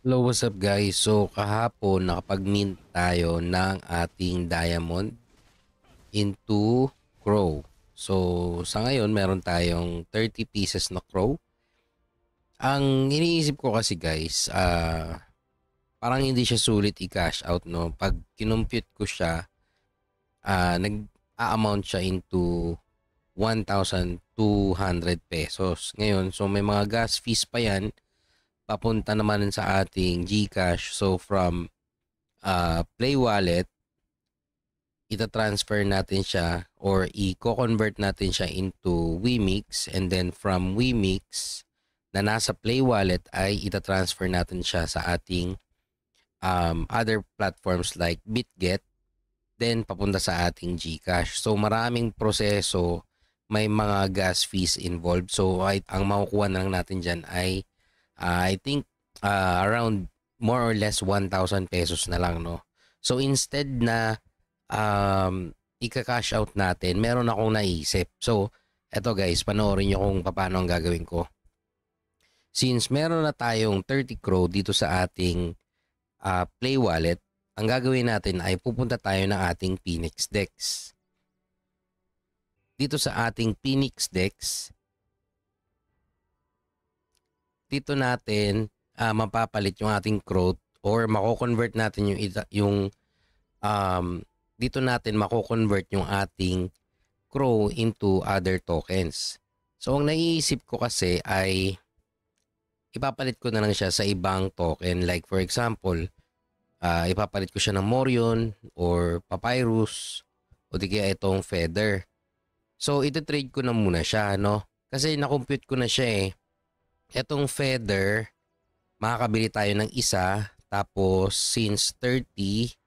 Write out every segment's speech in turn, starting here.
Hello, what's up guys? So kahapon nakapag-mint tayo ng ating diamond into crow. So sa ngayon meron tayong 30 pieces na crow. Ang iniisip ko kasi guys, uh, parang hindi siya sulit i-cash out no. Pag kinumpute ko siya, uh, nag-a-amount siya into 1,200 pesos. Ngayon, so may mga gas fees pa yan papunta naman sa ating GCash. So from uh, Play Wallet, ita-transfer natin siya or i-convert natin siya into WeMix and then from WeMix na nasa Play Wallet ay ita-transfer natin siya sa ating um, other platforms like BitGet then papunta sa ating GCash. So maraming proseso, may mga gas fees involved. So ay, ang makukuha na lang natin dyan ay uh, I think uh, around more or less 1,000 pesos na lang, no? So, instead na um, ika-cash out natin, meron akong naisip. So, eto guys, panoorin nyo kung paano ang gagawin ko. Since meron na tayong 30 crow dito sa ating uh, play wallet, ang gagawin natin ay pupunta tayo ng ating Phoenix Dex. Dito sa ating Phoenix Dex, dito natin uh, mapapalit yung ating growth or mako-convert natin yung yung um, dito natin mako-convert yung ating crow into other tokens. So ang naiisip ko kasi ay ipapalit ko na lang siya sa ibang token like for example uh, ipapalit ko siya ng Morion or Papyrus o di kaya itong Feather. So ito trade ko na muna siya no kasi na-compute ko na siya eh etong feather, makakabili tayo ng isa. Tapos, since 30,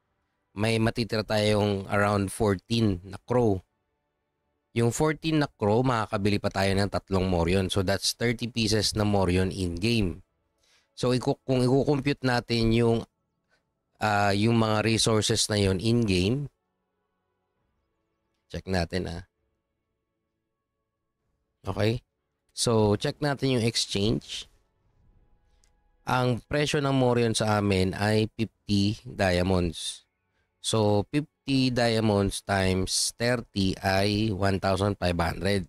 may matitira tayong around 14 na crow. Yung 14 na crow, makakabili pa tayo ng tatlong morion. So, that's 30 pieces na morion in-game. So, kung i-compute natin yung, uh, yung mga resources na yon in-game, check natin ah. Okay? So, check natin yung exchange. Ang presyo ng Morion sa amin ay 50 diamonds. So, 50 diamonds times 30 ay 1,500.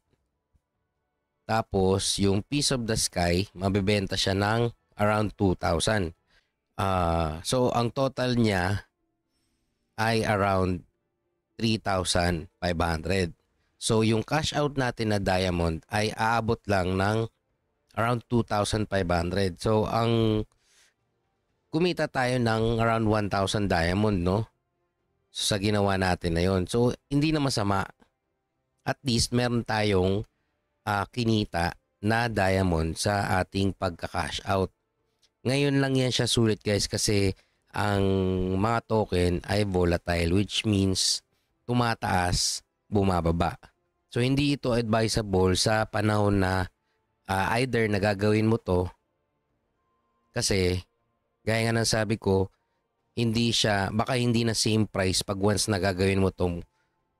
Tapos, yung piece of the sky, mabebenta siya ng around 2,000. Uh, ah, so, ang total niya ay around 3,500. So yung cash out natin na diamond ay aabot lang ng around 2,500. So ang kumita tayo ng around 1,000 diamond no sa ginawa natin na yon. So hindi na masama. At least meron tayong uh, kinita na diamond sa ating pagka-cash out. Ngayon lang yan siya sulit guys kasi ang mga token ay volatile which means tumataas, bumababa. So hindi ito advisable sa panahon na uh, either nagagawin mo to kasi gaya nga ng sabi ko hindi siya baka hindi na same price pag once nagagawin mo tong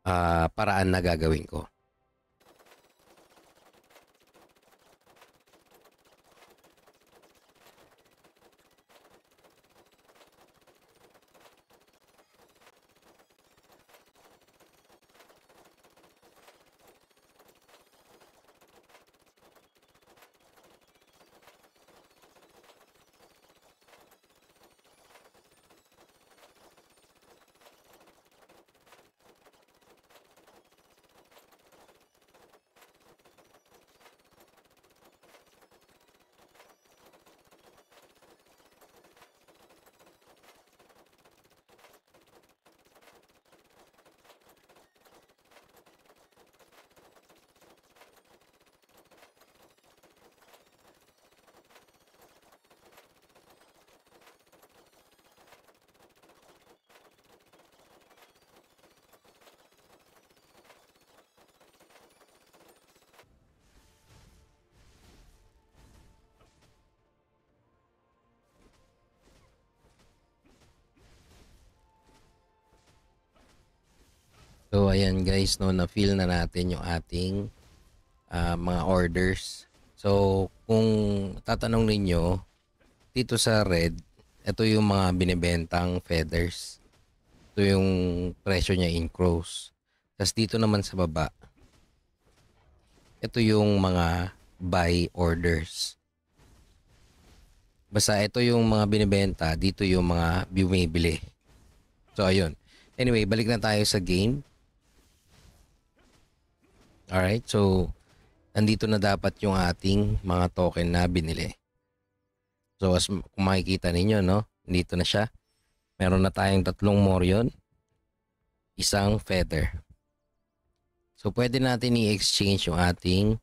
uh, paraan na gagawin ko. So ayan guys, no, na feel na natin yung ating uh, mga orders. So kung tatanong ninyo, dito sa red, ito yung mga binebentang feathers. Ito yung presyo niya in crows. Tapos dito naman sa baba, ito yung mga buy orders. Basta ito yung mga binibenta, dito yung mga bumibili. So ayun. Anyway, balik na tayo sa game. Alright, so nandito na dapat yung ating mga token na binili. So as kung makikita ninyo, no, dito na siya. Meron na tayong tatlong Morion, isang Feather. So pwede natin i-exchange yung ating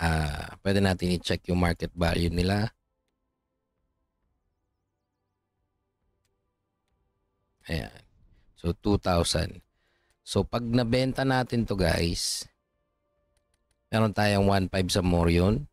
uh, pwede natin i-check yung market value nila. Ayan. So 2,000. So pag nabenta natin to guys, meron tayong 1.5 sa more Morion.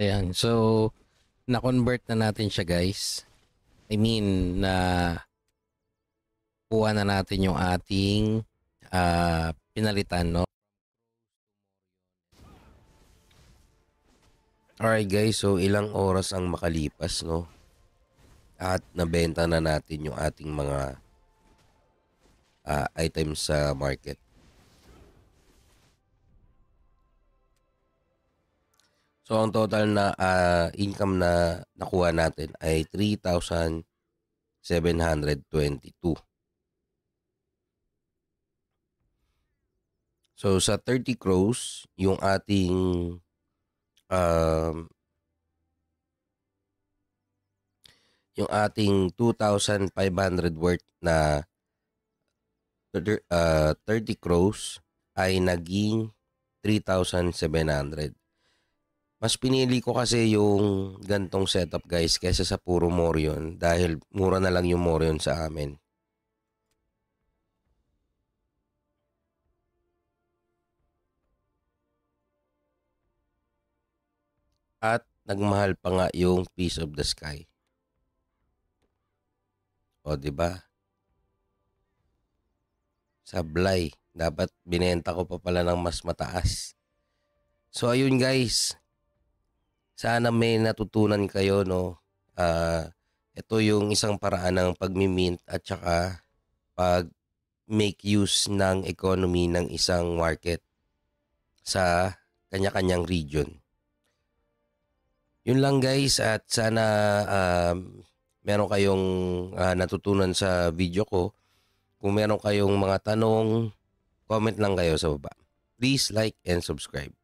Ayan. So, na-convert na natin siya guys. I mean, na uh, kuha na natin yung ating uh, pinalitan, no? Alright guys, so ilang oras ang makalipas, no? At nabenta na natin yung ating mga uh, items sa market. So ang total na ah, income na nakuha natin ay 3,722. So sa 30 crores, yung ating um, yung ating 2,500 worth na uh, ah, 30 crores ay naging 3,700. Mas pinili ko kasi yung gantong setup guys kaysa sa puro Morion dahil mura na lang yung Morion sa amin. At nagmahal pa nga yung piece of the sky. O di ba? Sablay, dapat binenta ko pa pala ng mas mataas. So ayun guys, sana may natutunan kayo, no? Uh, ito yung isang paraan ng pagmi-mint at saka pag make use ng economy ng isang market sa kanya-kanyang region. Yun lang guys at sana uh, meron kayong uh, natutunan sa video ko. Kung meron kayong mga tanong, comment lang kayo sa baba. Please like and subscribe.